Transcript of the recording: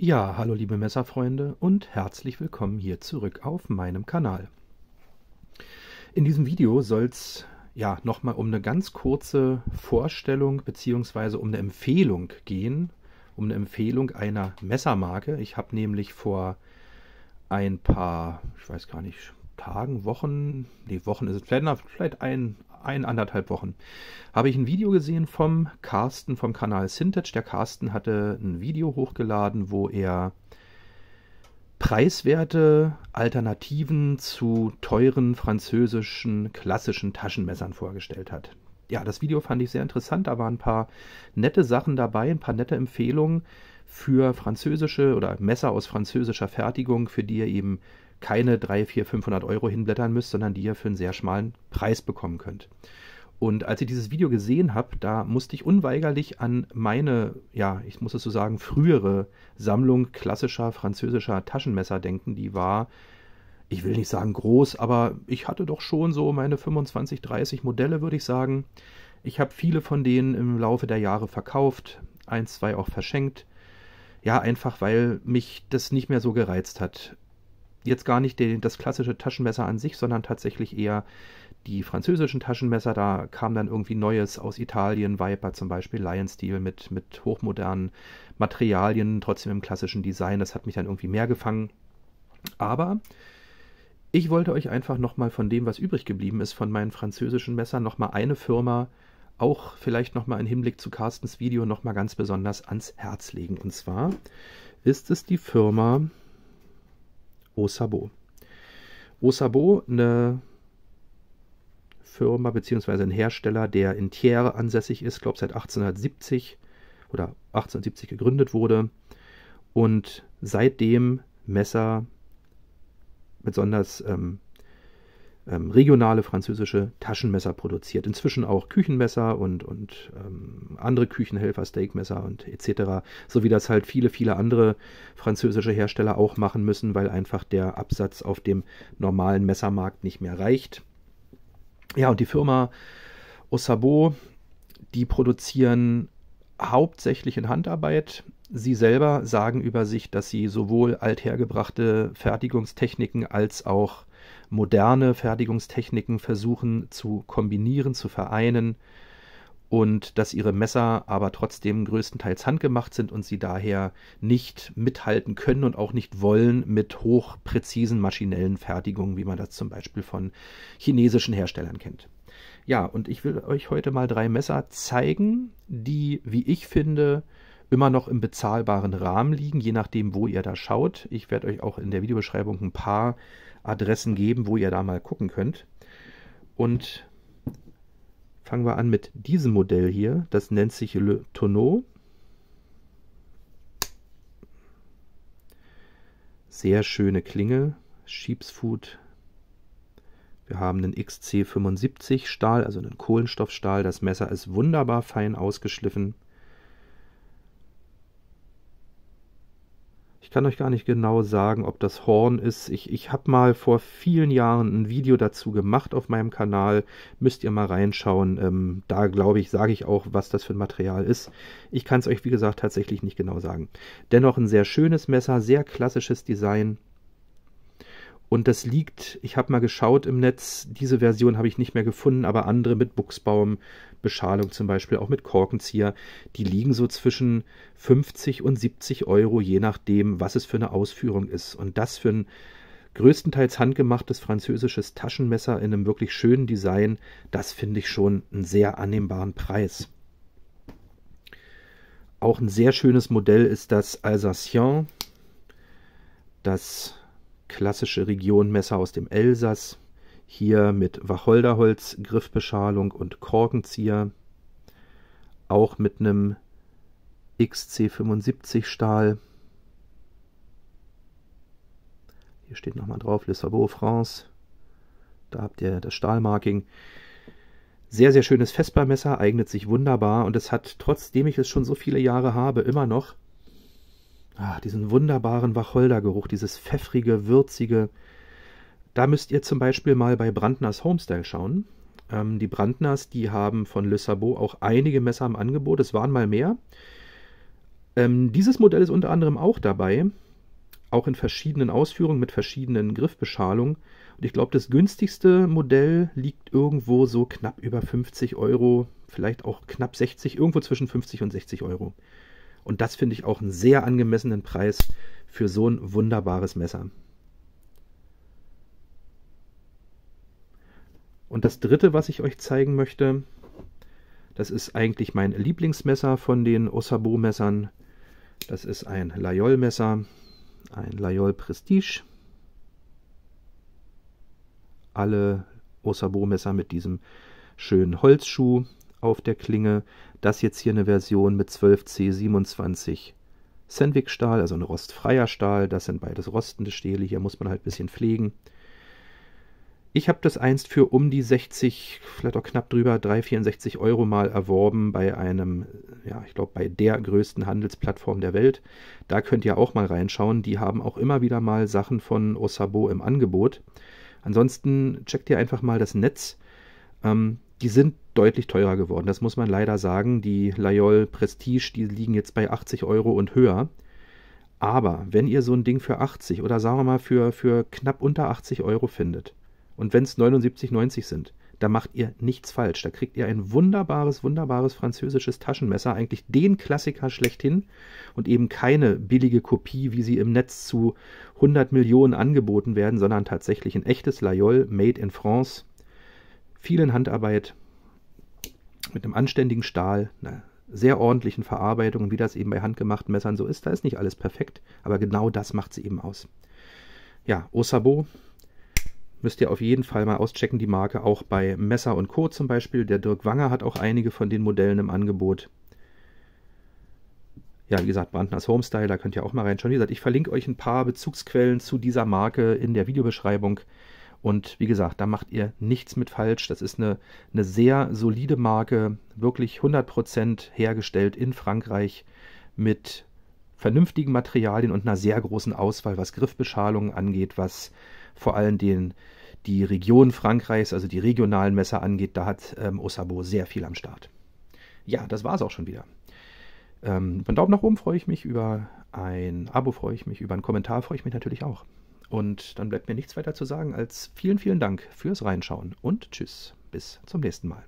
Ja, hallo liebe Messerfreunde und herzlich willkommen hier zurück auf meinem Kanal. In diesem Video soll es ja nochmal um eine ganz kurze Vorstellung bzw. um eine Empfehlung gehen, um eine Empfehlung einer Messermarke. Ich habe nämlich vor ein paar, ich weiß gar nicht, Tagen, Wochen, nee, Wochen ist es vielleicht, vielleicht ein, ein, anderthalb Wochen, habe ich ein Video gesehen vom Carsten vom Kanal Sintage. Der Carsten hatte ein Video hochgeladen, wo er preiswerte Alternativen zu teuren französischen klassischen Taschenmessern vorgestellt hat. Ja, das Video fand ich sehr interessant. Da waren ein paar nette Sachen dabei, ein paar nette Empfehlungen für französische oder Messer aus französischer Fertigung, für die er eben keine 3, 4, 500 Euro hinblättern müsst, sondern die ihr für einen sehr schmalen Preis bekommen könnt. Und als ich dieses Video gesehen habe, da musste ich unweigerlich an meine, ja, ich muss es so sagen, frühere Sammlung klassischer französischer Taschenmesser denken. Die war, ich will nicht sagen groß, aber ich hatte doch schon so meine 25, 30 Modelle, würde ich sagen. Ich habe viele von denen im Laufe der Jahre verkauft, ein, zwei auch verschenkt. Ja, einfach weil mich das nicht mehr so gereizt hat jetzt gar nicht den, das klassische Taschenmesser an sich, sondern tatsächlich eher die französischen Taschenmesser. Da kam dann irgendwie Neues aus Italien, Viper zum Beispiel, Lion Steel mit, mit hochmodernen Materialien, trotzdem im klassischen Design. Das hat mich dann irgendwie mehr gefangen. Aber ich wollte euch einfach nochmal von dem, was übrig geblieben ist, von meinen französischen Messern, nochmal eine Firma, auch vielleicht nochmal im Hinblick zu Carstens Video, nochmal ganz besonders ans Herz legen. Und zwar ist es die Firma Osabo. Osabo, eine Firma bzw. ein Hersteller, der in Thiers ansässig ist, glaube seit 1870 oder 1870 gegründet wurde und seitdem Messer, besonders ähm, ähm, regionale französische Taschenmesser produziert. Inzwischen auch Küchenmesser und, und ähm, andere Küchenhelfer, Steakmesser und etc. So wie das halt viele, viele andere französische Hersteller auch machen müssen, weil einfach der Absatz auf dem normalen Messermarkt nicht mehr reicht. Ja, und die Firma Osabo, die produzieren hauptsächlich in Handarbeit. Sie selber sagen über sich, dass sie sowohl althergebrachte Fertigungstechniken als auch moderne Fertigungstechniken versuchen zu kombinieren, zu vereinen und dass ihre Messer aber trotzdem größtenteils handgemacht sind und sie daher nicht mithalten können und auch nicht wollen mit hochpräzisen maschinellen Fertigungen, wie man das zum Beispiel von chinesischen Herstellern kennt. Ja, und ich will euch heute mal drei Messer zeigen, die, wie ich finde, immer noch im bezahlbaren Rahmen liegen, je nachdem, wo ihr da schaut. Ich werde euch auch in der Videobeschreibung ein paar Adressen geben, wo ihr da mal gucken könnt. Und fangen wir an mit diesem Modell hier. Das nennt sich Le Tonneau. Sehr schöne Klinge, Sheepsfoot. Wir haben einen XC75 Stahl, also einen Kohlenstoffstahl. Das Messer ist wunderbar fein ausgeschliffen. Ich kann euch gar nicht genau sagen, ob das Horn ist. Ich, ich habe mal vor vielen Jahren ein Video dazu gemacht auf meinem Kanal. Müsst ihr mal reinschauen. Ähm, da glaube ich, sage ich auch, was das für ein Material ist. Ich kann es euch, wie gesagt, tatsächlich nicht genau sagen. Dennoch ein sehr schönes Messer, sehr klassisches Design. Und das liegt, ich habe mal geschaut im Netz, diese Version habe ich nicht mehr gefunden, aber andere mit Buchsbaum, Beschalung zum Beispiel, auch mit Korkenzieher, die liegen so zwischen 50 und 70 Euro, je nachdem, was es für eine Ausführung ist. Und das für ein größtenteils handgemachtes französisches Taschenmesser in einem wirklich schönen Design, das finde ich schon einen sehr annehmbaren Preis. Auch ein sehr schönes Modell ist das Alsacien, das klassische Regionmesser aus dem Elsass, hier mit Wacholderholz, Griffbeschalung und Korkenzieher, auch mit einem XC75 Stahl. Hier steht nochmal drauf Lissabon, France. Da habt ihr das Stahlmarking. Sehr, sehr schönes Vespermesser, eignet sich wunderbar und es hat, trotzdem ich es schon so viele Jahre habe, immer noch Ach, diesen wunderbaren Wacholdergeruch, dieses pfeffrige, würzige. Da müsst ihr zum Beispiel mal bei Brandners Homestyle schauen. Ähm, die Brandners, die haben von Le Sabot auch einige Messer im Angebot. Es waren mal mehr. Ähm, dieses Modell ist unter anderem auch dabei. Auch in verschiedenen Ausführungen mit verschiedenen Griffbeschalungen. Und ich glaube, das günstigste Modell liegt irgendwo so knapp über 50 Euro, vielleicht auch knapp 60, irgendwo zwischen 50 und 60 Euro. Und das finde ich auch einen sehr angemessenen Preis für so ein wunderbares Messer. Und das dritte, was ich euch zeigen möchte, das ist eigentlich mein Lieblingsmesser von den Osabo-Messern. Das ist ein Layol-Messer, ein Layol Prestige. Alle Osabo-Messer mit diesem schönen Holzschuh auf der Klinge. Das jetzt hier eine Version mit 12C27 Sandwick-Stahl, also ein rostfreier Stahl. Das sind beides rostende Stähle. Hier muss man halt ein bisschen pflegen. Ich habe das einst für um die 60, vielleicht auch knapp drüber, 3,64 Euro mal erworben bei einem, ja, ich glaube, bei der größten Handelsplattform der Welt. Da könnt ihr auch mal reinschauen. Die haben auch immer wieder mal Sachen von Osabo im Angebot. Ansonsten checkt ihr einfach mal das Netz. Ähm, die sind deutlich teurer geworden. Das muss man leider sagen. Die Layol Prestige, die liegen jetzt bei 80 Euro und höher. Aber wenn ihr so ein Ding für 80 oder sagen wir mal für, für knapp unter 80 Euro findet und wenn es 79,90 sind, da macht ihr nichts falsch. Da kriegt ihr ein wunderbares, wunderbares französisches Taschenmesser, eigentlich den Klassiker schlechthin und eben keine billige Kopie, wie sie im Netz zu 100 Millionen angeboten werden, sondern tatsächlich ein echtes Layol, made in France, viel in Handarbeit, mit einem anständigen Stahl, einer sehr ordentlichen Verarbeitung, wie das eben bei handgemachten Messern so ist. Da ist nicht alles perfekt, aber genau das macht sie eben aus. Ja, Osabo müsst ihr auf jeden Fall mal auschecken, die Marke auch bei Messer und Co. zum Beispiel. Der Dirk Wanger hat auch einige von den Modellen im Angebot. Ja, wie gesagt, Brandners Homestyle, da könnt ihr auch mal reinschauen. Wie gesagt, ich verlinke euch ein paar Bezugsquellen zu dieser Marke in der Videobeschreibung. Und wie gesagt, da macht ihr nichts mit falsch. Das ist eine, eine sehr solide Marke, wirklich 100% hergestellt in Frankreich mit vernünftigen Materialien und einer sehr großen Auswahl, was Griffbeschalungen angeht, was vor allem den, die Region Frankreichs, also die regionalen Messer angeht. Da hat ähm, Osabo sehr viel am Start. Ja, das war es auch schon wieder. Ähm, über einen Daumen nach oben freue ich mich, über ein Abo freue ich mich, über einen Kommentar freue ich mich natürlich auch. Und dann bleibt mir nichts weiter zu sagen als vielen, vielen Dank fürs Reinschauen und tschüss, bis zum nächsten Mal.